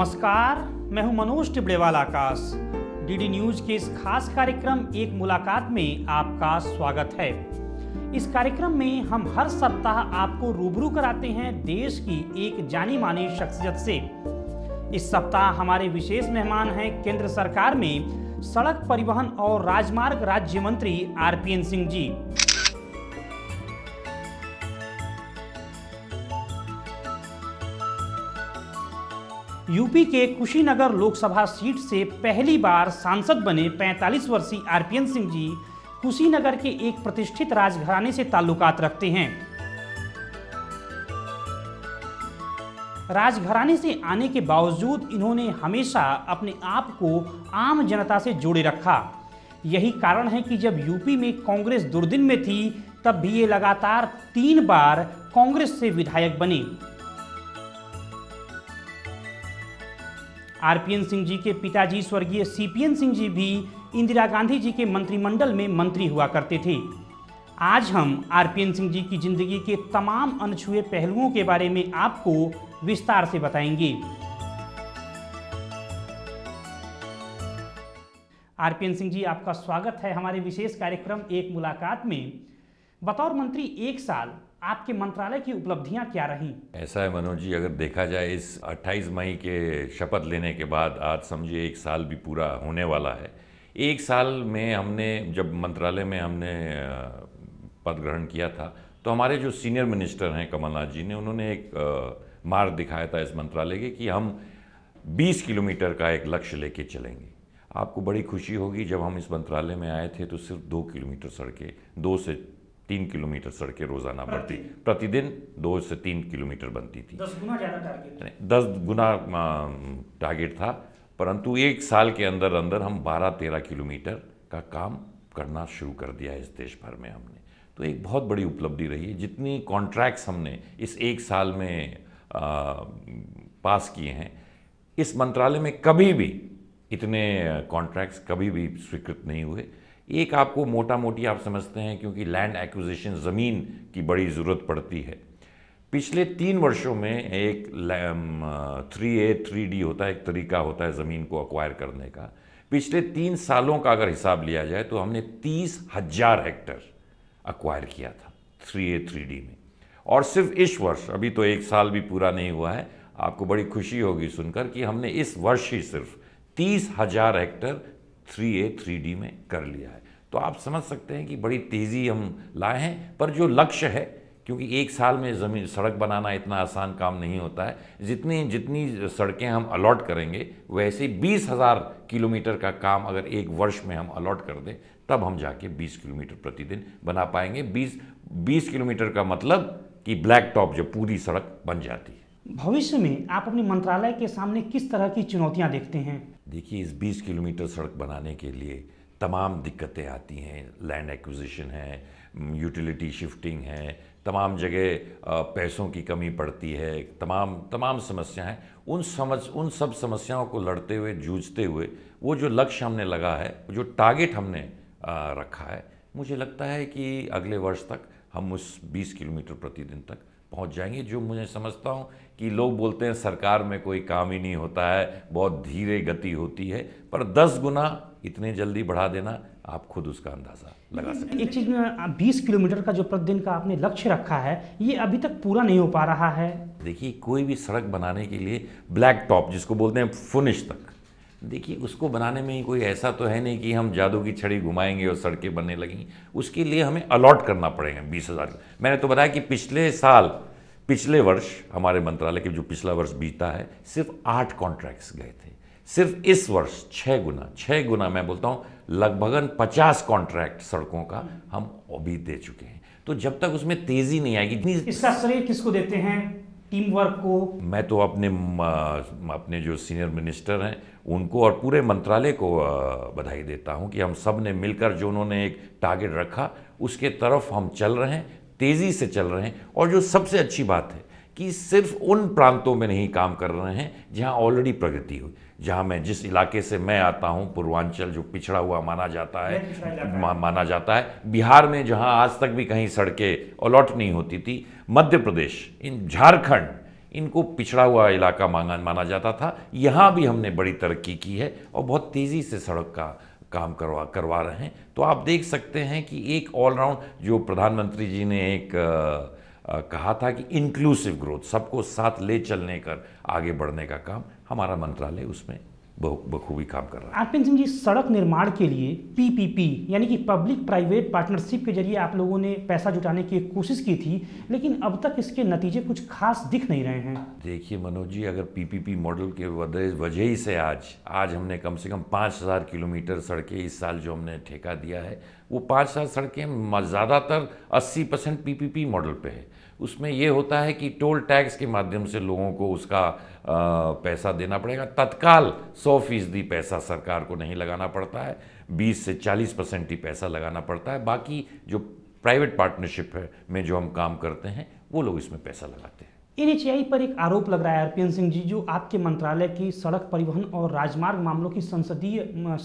नमस्कार मैं हूं मनोज टिबड़ेवाल आकाश डीडी न्यूज के इस खास कार्यक्रम एक मुलाकात में आपका स्वागत है इस कार्यक्रम में हम हर सप्ताह आपको रूबरू कराते हैं देश की एक जानी मानी शख्सियत से इस सप्ताह हमारे विशेष मेहमान हैं केंद्र सरकार में सड़क परिवहन और राजमार्ग राज्य मंत्री आर सिंह जी यूपी के कुशीनगर लोकसभा सीट से पहली बार सांसद बने 45 वर्षीय आरपीएन सिंह जी कुशीनगर के एक प्रतिष्ठित राजघराने से ताल्लुकात रखते हैं राजघराने से आने के बावजूद इन्होंने हमेशा अपने आप को आम जनता से जोड़े रखा यही कारण है कि जब यूपी में कांग्रेस दुर्दिन में थी तब भी ये लगातार तीन बार कांग्रेस से विधायक बने आरपीएन सिंह जी के पिताजी स्वर्गीय सीपीएन सिंह जी भी इंदिरा गांधी जी के मंत्रिमंडल में मंत्री हुआ करते थे आज हम आरपीएन सिंह जी की जिंदगी के तमाम अनछुए पहलुओं के बारे में आपको विस्तार से बताएंगे आरपीएन सिंह जी आपका स्वागत है हमारे विशेष कार्यक्रम एक मुलाकात में बतौर मंत्री एक साल आपके मंत्रालय की उपलब्धियां क्या रहीं? ऐसा है मनोज जी अगर देखा जाए इस 28 मई के शपथ लेने के बाद आज समझिए एक साल भी पूरा होने वाला है एक साल में हमने जब मंत्रालय में हमने पद ग्रहण किया था तो हमारे जो सीनियर मिनिस्टर हैं कमलनाथ जी ने उन्होंने एक मार्ग दिखाया था इस मंत्रालय के कि हम 20 किलोमीटर का एक लक्ष्य लेके चलेंगे आपको बड़ी खुशी होगी जब हम इस मंत्रालय में आए थे तो सिर्फ दो किलोमीटर सड़कें दो से तीन किलोमीटर सड़कें रोजाना बढ़ती प्रतिदिन दो से तीन किलोमीटर बनती थी दस गुना टारगेट दस गुना टारगेट था परंतु एक साल के अंदर अंदर हम बारह तेरह किलोमीटर का काम करना शुरू कर दिया इस देश भर में हमने तो एक बहुत बड़ी उपलब्धि रही है जितनी कॉन्ट्रैक्ट्स हमने इस एक साल में आ, पास किए हैं इस मंत्रालय में कभी भी इतने कॉन्ट्रैक्ट्स कभी भी स्वीकृत नहीं हुए एक आपको मोटा मोटी आप समझते हैं क्योंकि लैंड एक्विजिशन ज़मीन की बड़ी ज़रूरत पड़ती है पिछले तीन वर्षों में एक थ्री ए थ्री डी होता है एक तरीका होता है ज़मीन को अक्वायर करने का पिछले तीन सालों का अगर हिसाब लिया जाए तो हमने तीस हज़ार हेक्टर अक्वायर किया था थ्री ए थ्री डी में और सिर्फ इस वर्ष अभी तो एक साल भी पूरा नहीं हुआ है आपको बड़ी खुशी होगी सुनकर कि हमने इस वर्ष ही सिर्फ तीस हज़ार hectare three A three D में कर लिया है तो आप समझ सकते हैं कि बड़ी तेज़ी हम लाए हैं पर जो लक्ष्य है क्योंकि एक साल में ज़मीन सड़क बनाना इतना आसान काम नहीं होता है जितनी जितनी सड़कें हम अलॉट करेंगे वैसे बीस हज़ार किलोमीटर का काम अगर एक वर्ष में हम अलॉट कर दें तब हम जाके बीस किलोमीटर प्रतिदिन बना पाएंगे बीस बीस किलोमीटर का मतलब कि ब्लैक टॉप जो पूरी सड़क बन जाती है भविष्य में आप अपने मंत्रालय के सामने किस तरह की चुनौतियां देखते हैं देखिए इस 20 किलोमीटर सड़क बनाने के लिए तमाम दिक्कतें आती हैं लैंड एक्विजिशन है यूटिलिटी शिफ्टिंग है तमाम जगह पैसों की कमी पड़ती है तमाम तमाम समस्याएं उन समझ उन सब समस्याओं को लड़ते हुए जूझते हुए वो जो लक्ष्य हमने लगा है जो टारगेट हमने रखा है मुझे लगता है कि अगले वर्ष तक हम उस 20 किलोमीटर प्रतिदिन तक पहुंच जाएंगे जो मुझे समझता हूँ कि लोग बोलते हैं सरकार में कोई काम ही नहीं होता है बहुत धीरे गति होती है पर दस गुना इतने जल्दी बढ़ा देना आप खुद उसका अंदाज़ा लगा सकते हैं एक चीज़ में बीस किलोमीटर का जो प्रतिदिन का आपने लक्ष्य रखा है ये अभी तक पूरा नहीं हो पा रहा है देखिए कोई भी सड़क बनाने के लिए ब्लैक टॉप जिसको बोलते हैं फुनिश तक देखिए उसको बनाने में कोई ऐसा तो है नहीं कि हम जादू की छड़ी घुमाएंगे और सड़कें बनने लगेंगी उसके लिए हमें अलॉट करना पड़ेगा बीस हज़ार मैंने तो बताया कि पिछले साल पिछले वर्ष हमारे मंत्रालय के जो पिछला वर्ष बीता है सिर्फ आठ कॉन्ट्रैक्ट्स गए थे सिर्फ इस वर्ष छः गुना छः गुना मैं बोलता हूँ लगभग पचास कॉन्ट्रैक्ट सड़कों का हम अभी दे चुके हैं तो जब तक उसमें तेजी नहीं आएगी इतनी इसका श्रेय किसको देते हैं टीम वर्क को मैं तो अपने अपने जो सीनियर मिनिस्टर हैं उनको और पूरे मंत्रालय को बधाई देता हूं कि हम सब ने मिलकर जो उन्होंने एक टारगेट रखा उसके तरफ हम चल रहे हैं तेज़ी से चल रहे हैं और जो सबसे अच्छी बात है कि सिर्फ उन प्रांतों में नहीं काम कर रहे हैं जहां ऑलरेडी प्रगति हुई जहां मैं जिस इलाके से मैं आता हूं पूर्वांचल जो पिछड़ा हुआ माना जाता है मा, माना जाता है बिहार में जहां आज तक भी कहीं सड़कें अलॉट नहीं होती थी मध्य प्रदेश इन झारखंड इनको पिछड़ा हुआ इलाका मांगा माना जाता था यहाँ भी हमने बड़ी तरक्की की है और बहुत तेज़ी से सड़क का काम करवा करवा रहे हैं तो आप देख सकते हैं कि एक ऑलराउंड जो प्रधानमंत्री जी ने एक आ, आ, कहा था कि इंक्लूसिव ग्रोथ सबको साथ ले चलने कर आगे बढ़ने का काम हमारा मंत्रालय उसमें बखूबी काम कर रहा है आरपीएन सिंह जी सड़क निर्माण के लिए पीपीपी यानी कि पब्लिक प्राइवेट पार्टनरशिप के जरिए आप लोगों ने पैसा जुटाने की कोशिश की थी लेकिन अब तक इसके नतीजे कुछ खास दिख नहीं रहे हैं देखिए मनोज जी अगर पीपीपी मॉडल के वजह ही से आज आज हमने कम से कम पाँच हज़ार किलोमीटर सड़कें इस साल जो हमने ठेका दिया है वो पाँच हज़ार सड़कें ज़्यादातर अस्सी परसेंट पी मॉडल पर है उसमें ये होता है कि टोल टैक्स के माध्यम से लोगों को उसका पैसा देना पड़ेगा तत्काल सौ फीसदी पैसा सरकार को नहीं लगाना पड़ता है बीस से चालीस परसेंट ही पैसा लगाना पड़ता है बाकी जो प्राइवेट पार्टनरशिप है में जो हम काम करते हैं वो लोग इसमें पैसा लगाते हैं एनएचआई पर एक आरोप लग रहा है अरपियन सिंह जी जो आपके मंत्रालय की सड़क परिवहन और राजमार्ग मामलों की संसदीय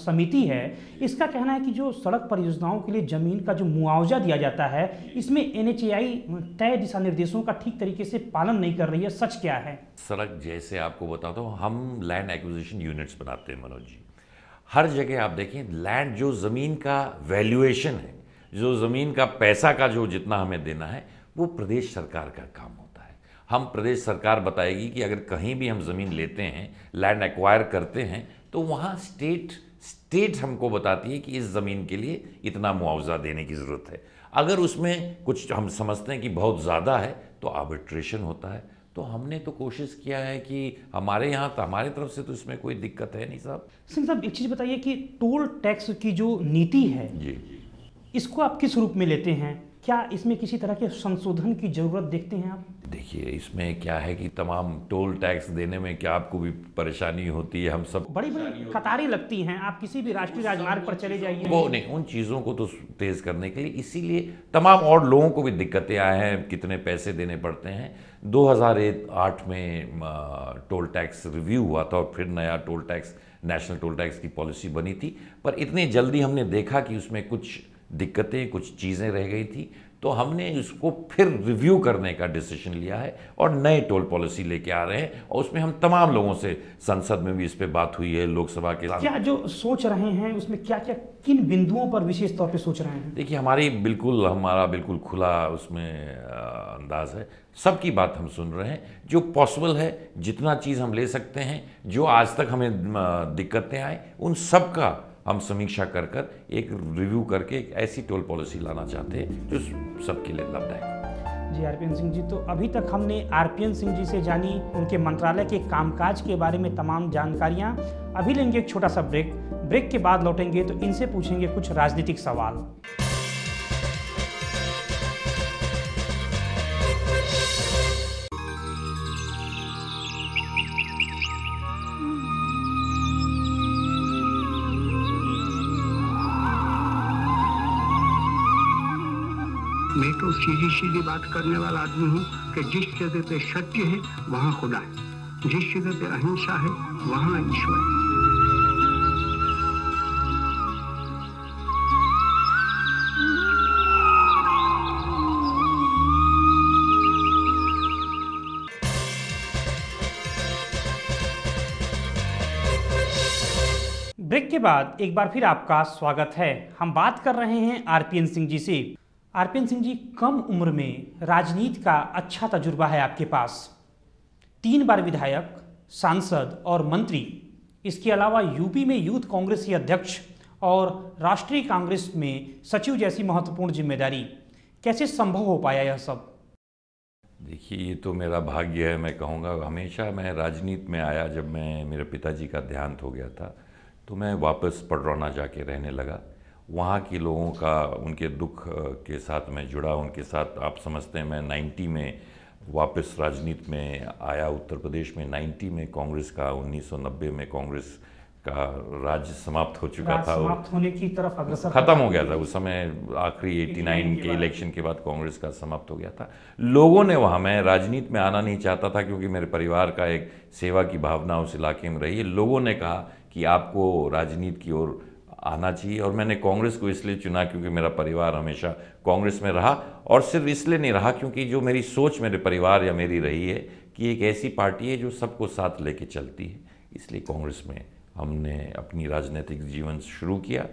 समिति है इसका कहना है कि जो सड़क परियोजनाओं के लिए जमीन का जो मुआवजा दिया जाता है इसमें एनएचआई तय दिशा निर्देशों का ठीक तरीके से पालन नहीं कर रही है सच क्या है सड़क जैसे आपको बताता तो हूँ हम लैंड एक्विजिशन यूनिट्स बनाते हैं मनोज जी हर जगह आप देखें लैंड जो ज़मीन का वैल्यूएशन है जो ज़मीन का पैसा का जो जितना हमें देना है वो प्रदेश सरकार का काम हो हम प्रदेश सरकार बताएगी कि अगर कहीं भी हम ज़मीन लेते हैं लैंड एक्वायर करते हैं तो वहाँ स्टेट स्टेट हमको बताती है कि इस ज़मीन के लिए इतना मुआवजा देने की ज़रूरत है अगर उसमें कुछ हम समझते हैं कि बहुत ज़्यादा है तो आर्बिट्रेशन होता है तो हमने तो कोशिश किया है कि हमारे यहाँ तो हमारे तरफ से तो इसमें कोई दिक्कत है नहीं साहब सिंह साहब एक चीज़ बताइए कि टोल टैक्स की जो नीति है जी इसको आप किस रूप में लेते हैं क्या इसमें किसी तरह के संशोधन की ज़रूरत देखते हैं आप देखिए इसमें क्या है कि तमाम टोल टैक्स देने में क्या आपको भी परेशानी होती है हम सब बड़ी बड़ी कतारें लगती हैं आप किसी भी राष्ट्रीय राजमार्ग पर चले जाइए वो नहीं उन चीज़ों को तो तेज़ करने के लिए इसीलिए तमाम और लोगों को भी दिक्कतें आए हैं कितने पैसे देने पड़ते हैं 2008 में टोल टैक्स रिव्यू हुआ था और फिर नया toll tax national toll tax की पॉलिसी बनी थी पर इतनी जल्दी हमने देखा कि उसमें कुछ दिक्कतें कुछ चीज़ें रह गई थी तो हमने इसको फिर रिव्यू करने का डिसीजन लिया है और नए टोल पॉलिसी लेके आ रहे हैं और उसमें हम तमाम लोगों से संसद में भी इस पर बात हुई है लोकसभा के साथ क्या जो सोच रहे हैं उसमें क्या क्या किन बिंदुओं पर विशेष तौर पे सोच रहे हैं देखिए हमारी बिल्कुल हमारा बिल्कुल खुला उसमें अंदाज है सबकी बात हम सुन रहे हैं जो पॉसिबल है जितना चीज़ हम ले सकते हैं जो आज तक हमें दिक्कतें आए उन सब का हम समीक्षा कर कर एक रिव्यू करके एक ऐसी टोल पॉलिसी लाना चाहते हैं जो सबके लिए लाभदायक हो जी आरपीएन सिंह जी तो अभी तक हमने आरपीएन सिंह जी से जानी उनके मंत्रालय के कामकाज के बारे में तमाम जानकारियाँ अभी लेंगे एक छोटा सा ब्रेक ब्रेक के बाद लौटेंगे तो इनसे पूछेंगे कुछ राजनीतिक सवाल सीधी सीधी बात करने वाला आदमी हूँ कि जिस जगह पे सत्य है वहाँ खुदा है जिस जगह पे अहिंसा है वहाँ ईश्वर है ब्रेक के बाद एक बार फिर आपका स्वागत है हम बात कर रहे हैं आरपीएन सिंह जी से आरपीएन सिंह जी कम उम्र में राजनीति का अच्छा तजुर्बा है आपके पास तीन बार विधायक सांसद और मंत्री इसके अलावा यूपी में यूथ कांग्रेस के अध्यक्ष और राष्ट्रीय कांग्रेस में सचिव जैसी महत्वपूर्ण जिम्मेदारी कैसे संभव हो पाया यह सब देखिए ये तो मेरा भाग्य है मैं कहूँगा हमेशा मैं राजनीति में आया जब मैं मेरे पिताजी का देहांत हो गया था तो मैं वापस पडरौना जाके रहने लगा वहाँ के लोगों का उनके दुख के साथ मैं जुड़ा उनके साथ आप समझते हैं मैं नाइन्टी में वापस राजनीति में आया उत्तर प्रदेश में 90 में कांग्रेस का 1990 में कांग्रेस का राज्य समाप्त हो चुका था समाप्त होने की तरफ अग्रसर खत्म हो गया था उस समय आखिरी 89 के इलेक्शन के बाद कांग्रेस का समाप्त हो गया था लोगों ने वहाँ मैं राजनीति में आना नहीं चाहता था क्योंकि मेरे परिवार का एक सेवा की भावना उस इलाके में रही है लोगों ने कहा कि आपको राजनीति की ओर आना चाहिए और मैंने कांग्रेस को इसलिए चुना क्योंकि मेरा परिवार हमेशा कांग्रेस में रहा और सिर्फ इसलिए नहीं रहा क्योंकि जो मेरी सोच मेरे परिवार या मेरी रही है कि एक ऐसी पार्टी है जो सबको साथ लेके चलती है इसलिए कांग्रेस में हमने अपनी राजनीतिक जीवन शुरू किया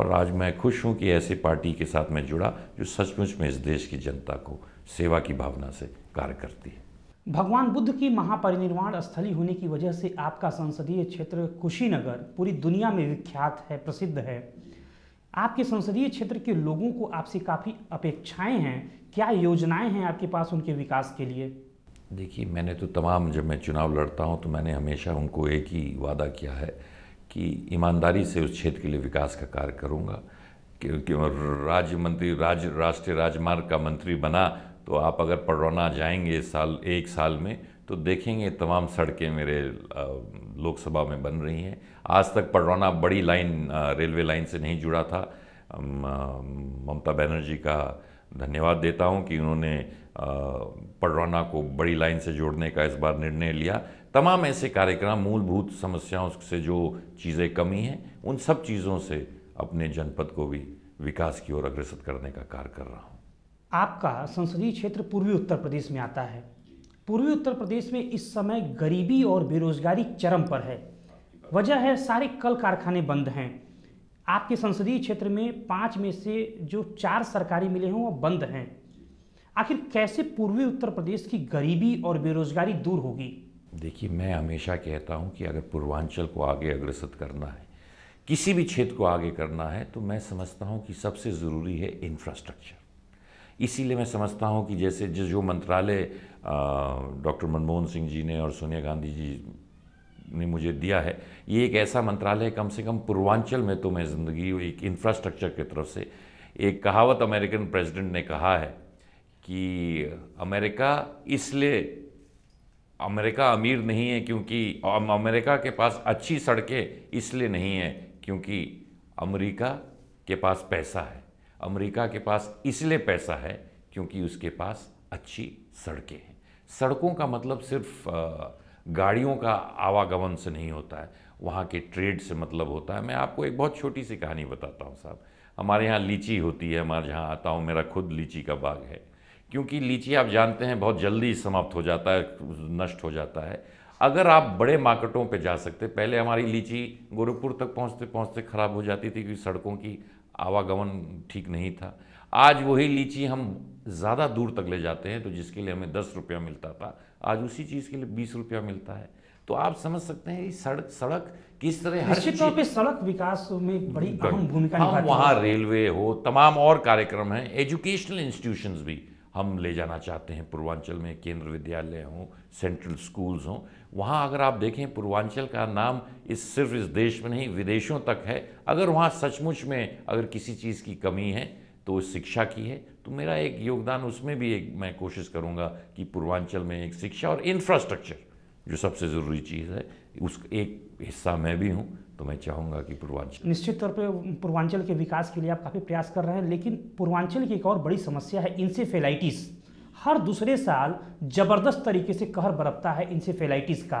और आज मैं खुश हूँ कि ऐसी पार्टी के साथ मैं जुड़ा जो सचमुच में इस देश की जनता को सेवा की भावना से कार्य करती है भगवान बुद्ध की महापरिनिर्वाण स्थली होने की वजह से आपका संसदीय क्षेत्र कुशीनगर पूरी दुनिया में विख्यात है प्रसिद्ध है आपके संसदीय क्षेत्र के लोगों को आपसे काफ़ी अपेक्षाएं हैं क्या योजनाएं हैं आपके पास उनके विकास के लिए देखिए मैंने तो तमाम जब मैं चुनाव लड़ता हूँ तो मैंने हमेशा उनको एक ही वादा किया है कि ईमानदारी से उस क्षेत्र के लिए विकास का कार्य करूँगा क्योंकि राज्य मंत्री राज्य राष्ट्रीय राजमार्ग का मंत्री बना तो आप अगर पडरौना जाएंगे साल एक साल में तो देखेंगे तमाम सड़कें मेरे लोकसभा में बन रही हैं आज तक पडरौना बड़ी लाइन रेलवे लाइन से नहीं जुड़ा था ममता बनर्जी का धन्यवाद देता हूं कि उन्होंने पडरौना को बड़ी लाइन से जोड़ने का इस बार निर्णय लिया तमाम ऐसे कार्यक्रम मूलभूत समस्याओं से जो चीज़ें कमी हैं उन सब चीज़ों से अपने जनपद को भी विकास की ओर अग्रसर करने का कार्य कर रहा हूँ आपका संसदीय क्षेत्र पूर्वी उत्तर प्रदेश में आता है पूर्वी उत्तर प्रदेश में इस समय गरीबी और बेरोजगारी चरम पर है वजह है सारे कल कारखाने बंद हैं आपके संसदीय क्षेत्र में पाँच में से जो चार सरकारी मिले हैं वो बंद हैं आखिर कैसे पूर्वी उत्तर प्रदेश की गरीबी और बेरोजगारी दूर होगी देखिए मैं हमेशा कहता हूँ कि अगर पूर्वांचल को आगे अग्रसर करना है किसी भी क्षेत्र को आगे करना है तो मैं समझता हूँ कि सबसे ज़रूरी है इंफ्रास्ट्रक्चर इसीलिए मैं समझता हूँ कि जैसे जिस जो मंत्रालय डॉक्टर मनमोहन सिंह जी ने और सोनिया गांधी जी ने मुझे दिया है ये एक ऐसा मंत्रालय कम से कम पूर्वांचल में तो मैं ज़िंदगी एक इंफ्रास्ट्रक्चर की तरफ से एक कहावत अमेरिकन प्रेसिडेंट ने कहा है कि अमेरिका इसलिए अमेरिका अमीर नहीं है क्योंकि अमेरिका के पास अच्छी सड़कें इसलिए नहीं है क्योंकि अमेरिका के पास पैसा है अमेरिका के पास इसलिए पैसा है क्योंकि उसके पास अच्छी सड़कें हैं सड़कों का मतलब सिर्फ गाड़ियों का आवागमन से नहीं होता है वहाँ के ट्रेड से मतलब होता है मैं आपको एक बहुत छोटी सी कहानी बताता हूँ साहब हमारे यहाँ लीची होती है हमारे यहाँ आता हूँ मेरा खुद लीची का बाग है क्योंकि लीची आप जानते हैं बहुत जल्दी समाप्त हो जाता है नष्ट हो जाता है अगर आप बड़े मार्केटों पे जा सकते पहले हमारी लीची गोरखपुर तक पहुँचते पहुँचते ख़राब हो जाती थी क्योंकि सड़कों की आवागमन ठीक नहीं था आज वही लीची हम ज़्यादा दूर तक ले जाते हैं तो जिसके लिए हमें दस रुपया मिलता था आज उसी चीज़ के लिए बीस रुपया मिलता है तो आप समझ सकते हैं सड़क सड़क किस तरह हर तौर पे सड़क विकास में बड़ी अहम भूमिका हाँ, वहाँ रेलवे हो तमाम और कार्यक्रम हैं एजुकेशनल इंस्टीट्यूशंस भी हम ले जाना चाहते हैं पूर्वांचल में केंद्र विद्यालय हों सेंट्रल स्कूल्स हों वहाँ अगर आप देखें पूर्वांचल का नाम इस सिर्फ इस देश में नहीं विदेशों तक है अगर वहाँ सचमुच में अगर किसी चीज़ की कमी है तो शिक्षा की है तो मेरा एक योगदान उसमें भी एक मैं कोशिश करूँगा कि पूर्वांचल में एक शिक्षा और इंफ्रास्ट्रक्चर जो सबसे ज़रूरी चीज़ है उस एक हिस्सा मैं भी हूँ तो मैं चाहूँगा कि पूर्वांचल निश्चित तौर पर पूर्वांचल के विकास के लिए आप काफ़ी प्रयास कर रहे हैं लेकिन पूर्वांचल की एक और बड़ी समस्या है इंसेफेलाइटिस हर दूसरे साल जबरदस्त तरीके से कहर बरतता है इंसेफेलाइटिस का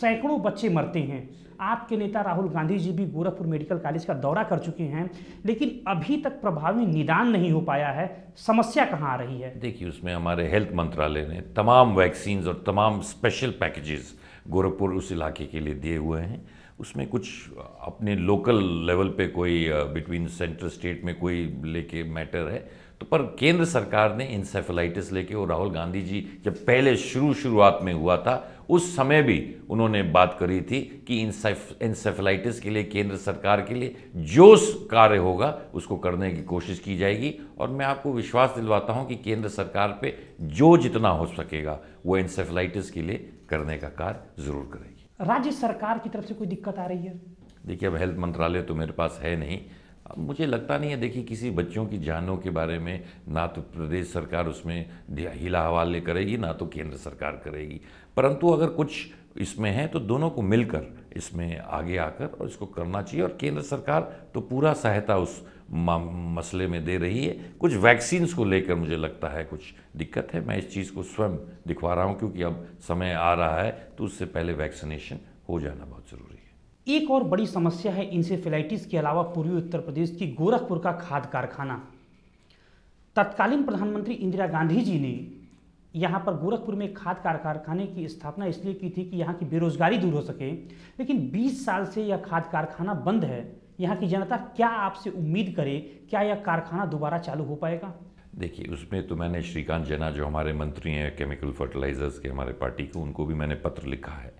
सैकड़ों बच्चे मरते हैं आपके नेता राहुल गांधी जी भी गोरखपुर मेडिकल कॉलेज का दौरा कर चुके हैं लेकिन अभी तक प्रभावी निदान नहीं हो पाया है समस्या कहाँ आ रही है देखिए उसमें हमारे हेल्थ मंत्रालय ने तमाम वैक्सीन्स और तमाम स्पेशल पैकेजेस गोरखपुर उस इलाके के लिए दिए हुए हैं उसमें कुछ अपने लोकल लेवल पे कोई बिटवीन सेंट्रल स्टेट में कोई लेके मैटर है तो पर केंद्र सरकार ने इंसेफेलाइटिस लेके और राहुल गांधी जी जब पहले शुरू शुरुआत में हुआ था उस समय भी उन्होंने बात करी थी कि इंसेफेलाइटिस के लिए केंद्र सरकार के लिए जो कार्य होगा उसको करने की कोशिश की जाएगी और मैं आपको विश्वास दिलवाता हूं कि केंद्र सरकार पे जो जितना हो सकेगा वो इंसेफेलाइटिस के लिए करने का कार्य ज़रूर करेगी राज्य सरकार की तरफ से कोई दिक्कत आ रही है देखिए अब हेल्थ मंत्रालय तो मेरे पास है नहीं अब मुझे लगता नहीं है देखिए किसी बच्चों की जानों के बारे में ना तो प्रदेश सरकार उसमें हिला हवाले करेगी ना तो केंद्र सरकार करेगी परंतु अगर कुछ इसमें है तो दोनों को मिलकर इसमें आगे आकर और इसको करना चाहिए और केंद्र सरकार तो पूरा सहायता उस मसले में दे रही है कुछ वैक्सीन्स को लेकर मुझे लगता है कुछ दिक्कत है मैं इस चीज़ को स्वयं दिखवा रहा हूँ क्योंकि अब समय आ रहा है तो उससे पहले वैक्सीनेशन हो जाना बहुत ज़रूरी है एक और बड़ी समस्या है इंसेफेलाइटिस के अलावा पूर्वी उत्तर प्रदेश की गोरखपुर का खाद कारखाना तत्कालीन प्रधानमंत्री इंदिरा गांधी जी ने यहाँ पर गोरखपुर में खाद कारखाने की स्थापना इसलिए की थी कि यहाँ की बेरोजगारी दूर हो सके लेकिन 20 साल से यह खाद कारखाना बंद है यहाँ की जनता क्या आपसे उम्मीद करे क्या यह कारखाना दोबारा चालू हो पाएगा देखिए उसमें तो मैंने श्रीकांत जना जो हमारे मंत्री हैं केमिकल फर्टिलाइजर्स के हमारे पार्टी को उनको भी मैंने पत्र लिखा है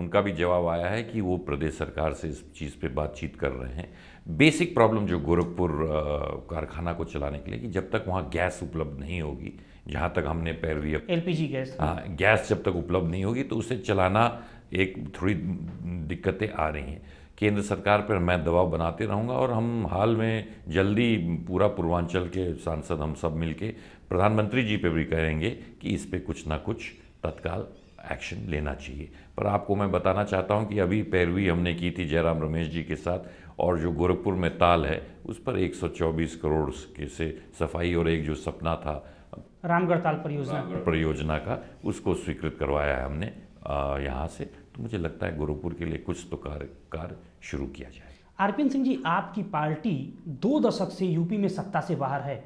उनका भी जवाब आया है कि वो प्रदेश सरकार से इस चीज़ पे बातचीत कर रहे हैं बेसिक प्रॉब्लम जो गोरखपुर कारखाना को चलाने के लिए कि जब तक वहाँ गैस उपलब्ध नहीं होगी जहाँ तक हमने पैरवी एल जी गैस हाँ गैस जब तक उपलब्ध नहीं होगी तो उसे चलाना एक थोड़ी दिक्कतें आ रही हैं केंद्र सरकार पर मैं दबाव बनाते रहूँगा और हम हाल में जल्दी पूरा पूर्वांचल के सांसद हम सब मिलके प्रधानमंत्री जी पे भी कहेंगे कि इस पर कुछ ना कुछ तत्काल एक्शन लेना चाहिए पर आपको मैं बताना चाहता हूं कि अभी पैरवी हमने की थी जयराम रमेश जी के साथ और जो गोरखपुर में ताल है उस पर 124 करोड़ के से सफाई और एक जो सपना था रामगढ़ ताल परियोजना परियोजना का उसको स्वीकृत करवाया है हमने यहाँ से तो मुझे लगता है गोरखपुर के लिए कुछ तो कार्य कार्य शुरू किया जाए आरपीएन सिंह जी आपकी पार्टी दो दशक से यूपी में सत्ता से बाहर है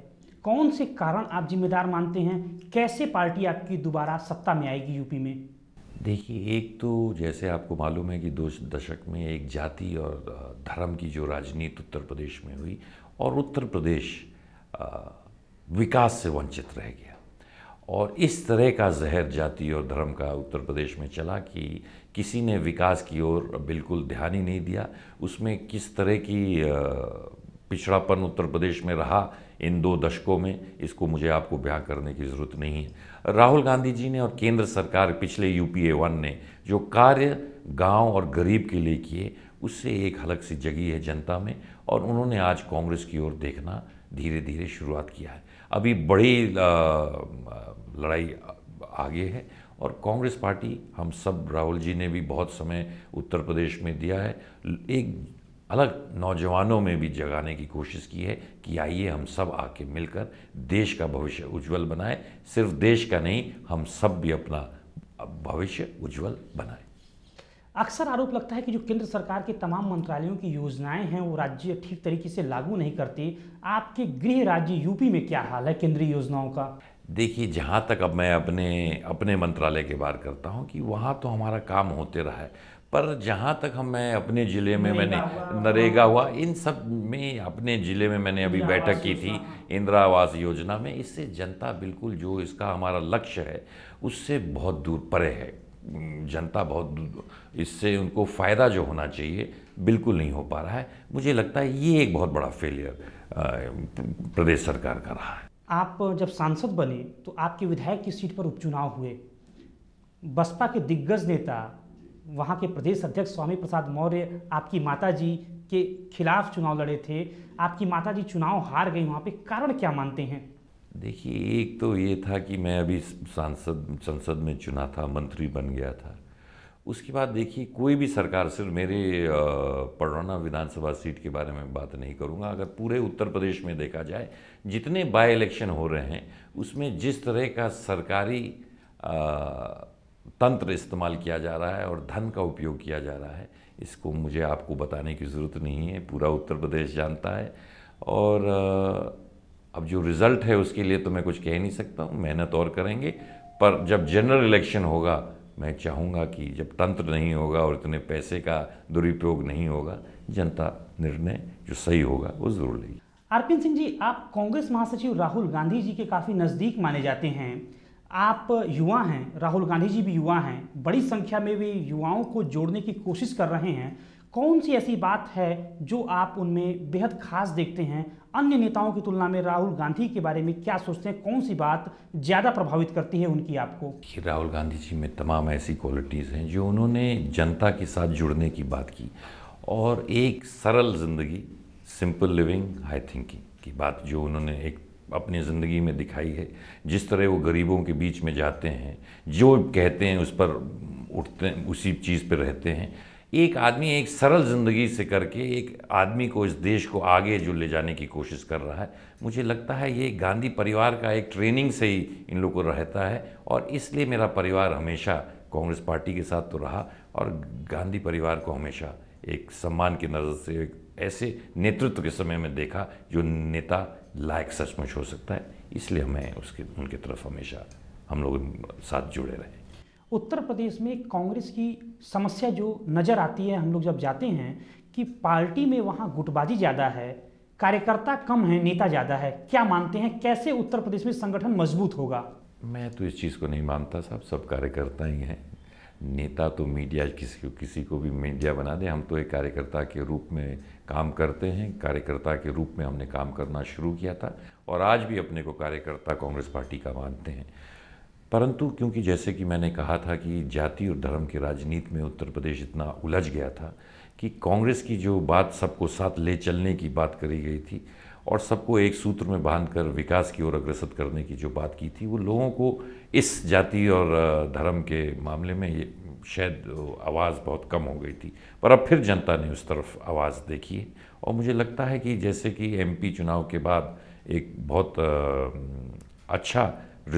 कौन से कारण आप जिम्मेदार मानते हैं कैसे पार्टी आपकी दोबारा सत्ता में आएगी यूपी में देखिए एक तो जैसे आपको मालूम है कि दो दशक में एक जाति और धर्म की जो राजनीति उत्तर प्रदेश में हुई और उत्तर प्रदेश विकास से वंचित रह गया और इस तरह का जहर जाति और धर्म का उत्तर प्रदेश में चला कि किसी ने विकास की ओर बिल्कुल ध्यान ही नहीं दिया उसमें किस तरह की पिछड़ापन उत्तर प्रदेश में रहा इन दो दशकों में इसको मुझे आपको ब्याह करने की ज़रूरत नहीं है राहुल गांधी जी ने और केंद्र सरकार पिछले यूपीए वन ने जो कार्य गांव और गरीब के लिए किए उससे एक हलक सी जगी है जनता में और उन्होंने आज कांग्रेस की ओर देखना धीरे धीरे शुरुआत किया है अभी बड़ी लड़ाई आगे है और कांग्रेस पार्टी हम सब राहुल जी ने भी बहुत समय उत्तर प्रदेश में दिया है एक अलग नौजवानों में भी जगाने की कोशिश की है कि आइए हम सब आके मिलकर देश का भविष्य उज्जवल बनाएं सिर्फ देश का नहीं हम सब भी अपना भविष्य उज्जवल बनाएं अक्सर आरोप लगता है कि जो केंद्र सरकार के तमाम मंत्रालयों की योजनाएं हैं वो राज्य ठीक तरीके से लागू नहीं करती आपके गृह राज्य यूपी में क्या हाल है केंद्रीय योजनाओं का देखिए जहाँ तक अब मैं अपने अपने मंत्रालय की बात करता हूँ कि वहाँ तो हमारा काम होते रहा है पर जहाँ तक हम मैं अपने ज़िले में मैंने नरेगा हुआ इन सब में अपने ज़िले में मैंने अभी बैठक की थी इंदिरा आवास योजना में इससे जनता बिल्कुल जो इसका हमारा लक्ष्य है उससे बहुत दूर परे है जनता बहुत इससे उनको फ़ायदा जो होना चाहिए बिल्कुल नहीं हो पा रहा है मुझे लगता है ये एक बहुत बड़ा फेलियर प्रदेश सरकार का रहा है आप जब सांसद बने तो आपके विधायक की सीट पर उपचुनाव हुए बसपा के दिग्गज नेता वहाँ के प्रदेश अध्यक्ष स्वामी प्रसाद मौर्य आपकी माताजी के खिलाफ चुनाव लड़े थे आपकी माताजी चुनाव हार गई वहाँ पे कारण क्या मानते हैं देखिए एक तो ये था कि मैं अभी सांसद संसद में चुना था मंत्री बन गया था उसके बाद देखिए कोई भी सरकार सिर्फ मेरे पड़ौना विधानसभा सीट के बारे में बात नहीं करूंगा अगर पूरे उत्तर प्रदेश में देखा जाए जितने बाय इलेक्शन हो रहे हैं उसमें जिस तरह का सरकारी आ, तंत्र इस्तेमाल किया जा रहा है और धन का उपयोग किया जा रहा है इसको मुझे आपको बताने की ज़रूरत नहीं है पूरा उत्तर प्रदेश जानता है और अब जो रिज़ल्ट है उसके लिए तो मैं कुछ कह नहीं सकता हूँ मेहनत और करेंगे पर जब जनरल इलेक्शन होगा मैं चाहूँगा कि जब तंत्र नहीं होगा और इतने पैसे का दुरुपयोग नहीं होगा जनता निर्णय जो सही होगा वो ज़रूर लेगी आरपीएन सिंह जी आप कांग्रेस महासचिव राहुल गांधी जी के काफ़ी नज़दीक माने जाते हैं आप युवा हैं राहुल गांधी जी भी युवा हैं बड़ी संख्या में वे युवाओं को जोड़ने की कोशिश कर रहे हैं कौन सी ऐसी बात है जो आप उनमें बेहद खास देखते हैं अन्य नेताओं की तुलना में राहुल गांधी के बारे में क्या सोचते हैं कौन सी बात ज़्यादा प्रभावित करती है उनकी आपको राहुल गांधी जी में तमाम ऐसी क्वालिटीज़ हैं जो उन्होंने जनता के साथ जुड़ने की बात की और एक सरल ज़िंदगी सिंपल लिविंग हाई थिंकिंग की बात जो उन्होंने एक अपनी ज़िंदगी में दिखाई है जिस तरह वो गरीबों के बीच में जाते हैं जो कहते हैं उस पर उठते उसी चीज़ पर रहते हैं एक आदमी एक सरल ज़िंदगी से करके एक आदमी को इस देश को आगे जो ले जाने की कोशिश कर रहा है मुझे लगता है ये गांधी परिवार का एक ट्रेनिंग से ही इन लोगों को रहता है और इसलिए मेरा परिवार हमेशा कांग्रेस पार्टी के साथ तो रहा और गांधी परिवार को हमेशा एक सम्मान की नज़र से एक ऐसे नेतृत्व के समय में देखा जो नेता लायक सचमुच हो सकता है इसलिए हमें उसके उनकी तरफ हमेशा हम लोग साथ जुड़े रहे उत्तर प्रदेश में कांग्रेस की समस्या जो नज़र आती है हम लोग जब जाते हैं कि पार्टी में वहाँ गुटबाजी ज़्यादा है कार्यकर्ता कम है नेता ज़्यादा है क्या मानते हैं कैसे उत्तर प्रदेश में संगठन मजबूत होगा मैं तो इस चीज़ को नहीं मानता साहब सब कार्यकर्ता ही हैं नेता तो मीडिया किसी को किसी को भी मीडिया बना दे हम तो एक कार्यकर्ता के रूप में काम करते हैं कार्यकर्ता के रूप में हमने काम करना शुरू किया था और आज भी अपने को कार्यकर्ता कांग्रेस पार्टी का मानते हैं परंतु क्योंकि जैसे कि मैंने कहा था कि जाति और धर्म की राजनीति में उत्तर प्रदेश इतना उलझ गया था कि कांग्रेस की जो बात सबको साथ ले चलने की बात करी गई थी और सबको एक सूत्र में बांधकर विकास की ओर अग्रसर करने की जो बात की थी वो लोगों को इस जाति और धर्म के मामले में ये शायद आवाज़ बहुत कम हो गई थी पर अब फिर जनता ने उस तरफ आवाज़ देखी है और मुझे लगता है कि जैसे कि एमपी चुनाव के बाद एक बहुत अच्छा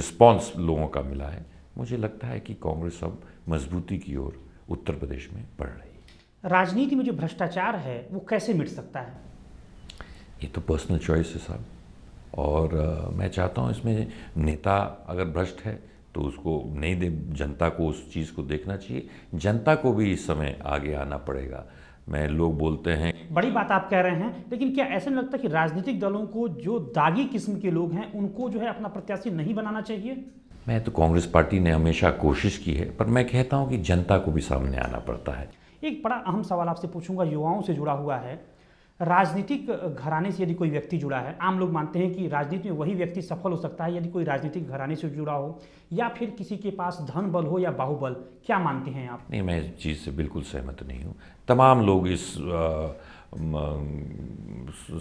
रिस्पांस लोगों का मिला है मुझे लगता है कि कांग्रेस अब मजबूती की ओर उत्तर प्रदेश में बढ़ रही है राजनीति में जो भ्रष्टाचार है वो कैसे मिट सकता है ये तो पर्सनल चॉइस है साहब और आ, मैं चाहता हूँ इसमें नेता अगर भ्रष्ट है तो उसको नहीं दे जनता को उस चीज़ को देखना चाहिए जनता को भी इस समय आगे आना पड़ेगा मैं लोग बोलते हैं बड़ी बात आप कह रहे हैं लेकिन क्या ऐसा नहीं लगता कि राजनीतिक दलों को जो दागी किस्म के लोग हैं उनको जो है अपना प्रत्याशी नहीं बनाना चाहिए मैं तो कांग्रेस पार्टी ने हमेशा कोशिश की है पर मैं कहता हूँ कि जनता को भी सामने आना पड़ता है एक बड़ा अहम सवाल आपसे पूछूंगा युवाओं से जुड़ा हुआ है राजनीतिक घराने से यदि कोई व्यक्ति जुड़ा है आम लोग मानते हैं कि राजनीति में वही व्यक्ति सफल हो सकता है यदि कोई राजनीतिक घराने से जुड़ा हो या फिर किसी के पास धन बल हो या बाहुबल क्या मानते हैं आप नहीं मैं इस चीज़ से बिल्कुल सहमत नहीं हूँ तमाम लोग इस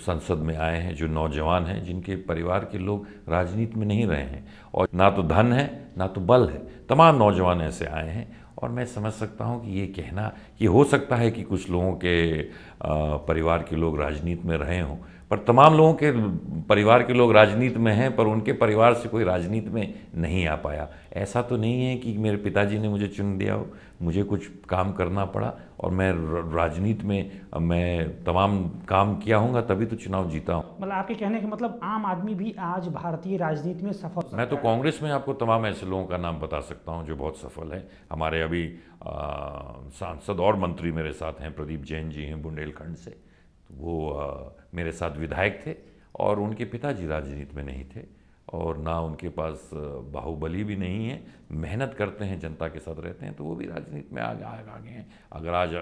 संसद में आए हैं जो नौजवान हैं जिनके परिवार के लोग राजनीति में नहीं रहे हैं और ना तो धन है ना तो बल है तमाम नौजवान ऐसे आए हैं और मैं समझ सकता हूँ कि ये कहना कि हो सकता है कि कुछ लोगों के परिवार के लोग राजनीति में रहे हों पर तमाम लोगों के परिवार के लोग राजनीति में हैं पर उनके परिवार से कोई राजनीति में नहीं आ पाया ऐसा तो नहीं है कि मेरे पिताजी ने मुझे चुन दिया हो मुझे कुछ काम करना पड़ा और मैं राजनीति में मैं तमाम काम किया हूँ तभी तो चुनाव जीता हूँ मतलब आपके कहने के मतलब आम आदमी भी आज भारतीय राजनीति में सफल मैं तो कांग्रेस में आपको तमाम ऐसे लोगों का नाम बता सकता हूँ जो बहुत सफल है हमारे अभी सांसद और मंत्री मेरे साथ हैं प्रदीप जैन जी हैं बुंदेलखंड से वो मेरे साथ विधायक थे और उनके पिताजी राजनीति में नहीं थे और ना उनके पास बाहुबली भी नहीं है मेहनत करते हैं जनता के साथ रहते हैं तो वो भी राजनीति में आगे आगे आगे हैं अगर आज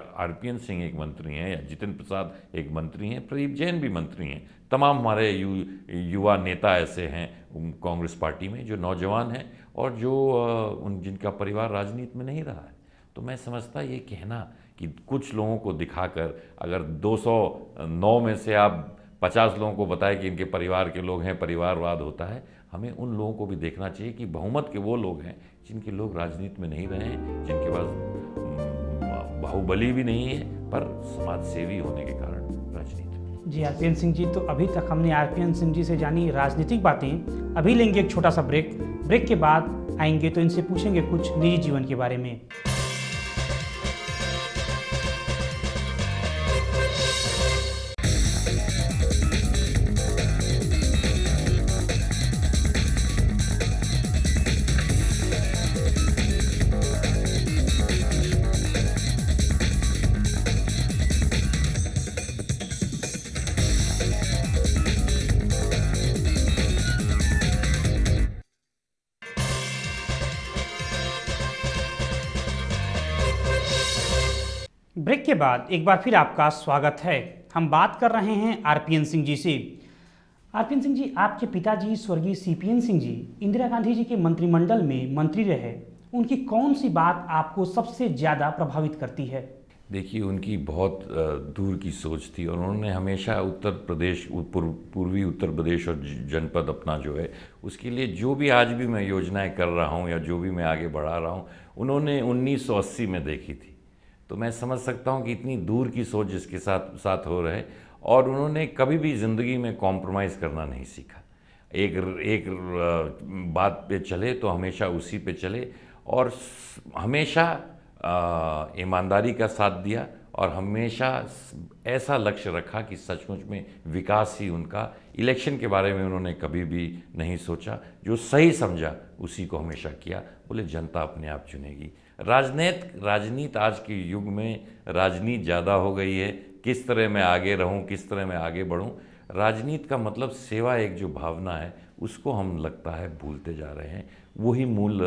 एन सिंह एक मंत्री हैं या जितिन प्रसाद एक मंत्री हैं प्रदीप जैन भी मंत्री हैं तमाम हमारे यु युवा नेता ऐसे हैं कांग्रेस पार्टी में जो नौजवान हैं और जो उन जिनका परिवार राजनीति में नहीं रहा है तो मैं समझता ये कहना कि कुछ लोगों को दिखाकर अगर 209 में से आप 50 लोगों को बताएं कि इनके परिवार के लोग हैं परिवारवाद होता है हमें उन लोगों को भी देखना चाहिए कि बहुमत के वो लोग हैं जिनके लोग राजनीति में नहीं रहे जिनके पास बाहुबली भी नहीं है पर समाज सेवी होने के कारण राजनीति जी आरपीएन सिंह जी तो अभी तक हमने आरपीएन सिंह जी से जानी राजनीतिक बातें अभी लेंगे एक छोटा सा ब्रेक ब्रेक के बाद आएंगे तो इनसे पूछेंगे कुछ निजी जीवन के बारे में बाद एक बार फिर आपका स्वागत है हम बात कर रहे हैं आरपीएन सिंह जी से आरपीएन सिंह जी आपके पिताजी स्वर्गीय सीपीएन सिंह जी इंदिरा गांधी जी के मंत्रिमंडल में मंत्री रहे उनकी कौन सी बात आपको सबसे ज़्यादा प्रभावित करती है देखिए उनकी बहुत दूर की सोच थी और उन्होंने हमेशा उत्तर प्रदेश पूर्वी उत्तर प्रदेश और जनपद अपना जो है उसके लिए जो भी आज भी मैं योजनाएं कर रहा हूं या जो भी मैं आगे बढ़ा रहा हूं उन्होंने 1980 में देखी थी तो मैं समझ सकता हूँ कि इतनी दूर की सोच जिसके साथ साथ हो रहे और उन्होंने कभी भी ज़िंदगी में कॉम्प्रोमाइज़ करना नहीं सीखा एक एक बात पे चले तो हमेशा उसी पे चले और हमेशा ईमानदारी का साथ दिया और हमेशा ऐसा लक्ष्य रखा कि सचमुच में विकास ही उनका इलेक्शन के बारे में उन्होंने कभी भी नहीं सोचा जो सही समझा उसी को हमेशा किया बोले जनता अपने आप चुनेगी राजनीत राजनीति आज के युग में राजनीति ज़्यादा हो गई है किस तरह मैं आगे रहूं किस तरह मैं आगे बढ़ूं राजनीति का मतलब सेवा एक जो भावना है उसको हम लगता है भूलते जा रहे हैं वही मूल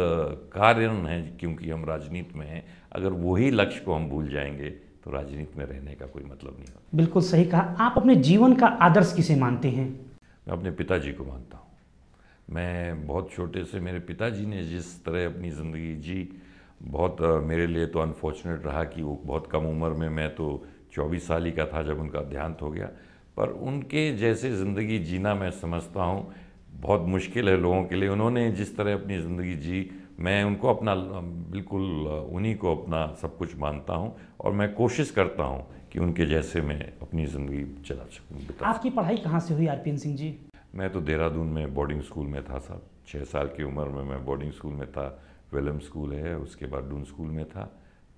कारण है क्योंकि हम राजनीति में हैं अगर वही लक्ष्य को हम भूल जाएंगे तो राजनीति में रहने का कोई मतलब नहीं होता बिल्कुल सही कहा आप अपने जीवन का आदर्श किसे मानते हैं मैं अपने पिताजी को मानता हूँ मैं बहुत छोटे से मेरे पिताजी ने जिस तरह अपनी ज़िंदगी जी बहुत मेरे लिए तो अनफॉर्चुनेट रहा कि वो बहुत कम उम्र में मैं तो चौबीस साल ही का था जब उनका देहांत हो गया पर उनके जैसे ज़िंदगी जीना मैं समझता हूँ बहुत मुश्किल है लोगों के लिए उन्होंने जिस तरह अपनी ज़िंदगी जी मैं उनको अपना बिल्कुल उन्हीं को अपना सब कुछ मानता हूँ और मैं कोशिश करता हूँ कि उनके जैसे मैं अपनी ज़िंदगी चला सकूँ आपकी पढ़ाई कहाँ से हुई आरपीएन सिंह जी मैं तो देहरादून में बोर्डिंग स्कूल में था साहब छः साल की उम्र में मैं बोर्डिंग स्कूल में था वेलम स्कूल है उसके बाद डून स्कूल में था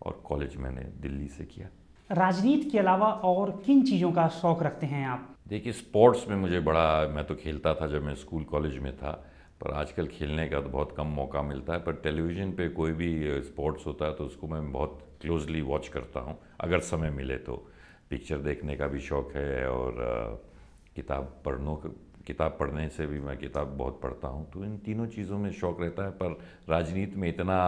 और कॉलेज मैंने दिल्ली से किया राजनीति के अलावा और किन चीज़ों का शौक़ रखते हैं आप देखिए स्पोर्ट्स में मुझे बड़ा मैं तो खेलता था जब मैं स्कूल कॉलेज में था पर आजकल खेलने का तो बहुत कम मौका मिलता है पर टेलीविज़न पे कोई भी स्पोर्ट्स होता है तो उसको मैं बहुत क्लोजली वॉच करता हूँ अगर समय मिले तो पिक्चर देखने का भी शौक़ है और किताब पढ़ने किताब पढ़ने से भी मैं किताब बहुत पढ़ता हूँ तो इन तीनों चीज़ों में शौक़ रहता है पर राजनीति में इतना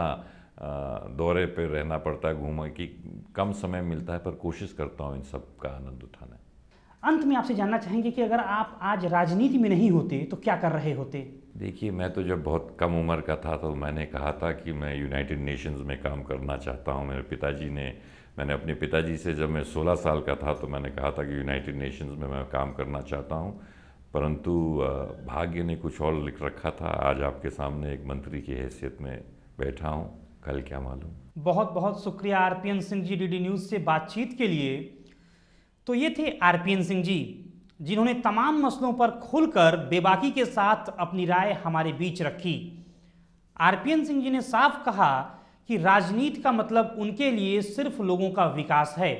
दौरे पर रहना पड़ता है घूमा कि कम समय मिलता है पर कोशिश करता हूँ इन सब का आनंद उठाना अंत में आपसे जानना चाहेंगे कि अगर आप आज राजनीति में नहीं होते तो क्या कर रहे होते देखिए मैं तो जब बहुत कम उम्र का था तो मैंने कहा था कि मैं यूनाइटेड नेशंस में काम करना चाहता हूँ मेरे पिताजी ने मैंने अपने पिताजी से जब मैं 16 साल का था तो मैंने कहा था कि यूनाइटेड नेशंस में मैं काम करना चाहता हूँ परंतु भाग्य ने कुछ और लिख रखा था आज आपके सामने एक मंत्री की हैसियत में बैठा हूँ कल क्या मालूम बहुत बहुत शुक्रिया RPN Singh ji DD news से बातचीत के लिए तो ये थे आरपीएन सिंह जी जिन्होंने तमाम मसलों पर खुलकर बेबाकी के साथ अपनी राय हमारे बीच रखी आरपीएन सिंह जी ने साफ कहा कि राजनीति का मतलब उनके लिए सिर्फ लोगों का विकास है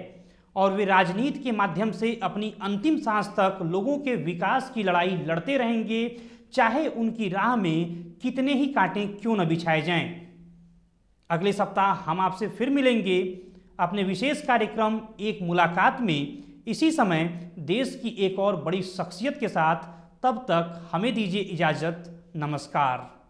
और वे राजनीति के माध्यम से अपनी अंतिम सांस तक लोगों के विकास की लड़ाई लड़ते रहेंगे चाहे उनकी राह में कितने ही कांटे क्यों न बिछाए जाएं। अगले सप्ताह हम आपसे फिर मिलेंगे अपने विशेष कार्यक्रम एक मुलाकात में इसी समय देश की एक और बड़ी शख्सियत के साथ तब तक हमें दीजिए इजाज़त नमस्कार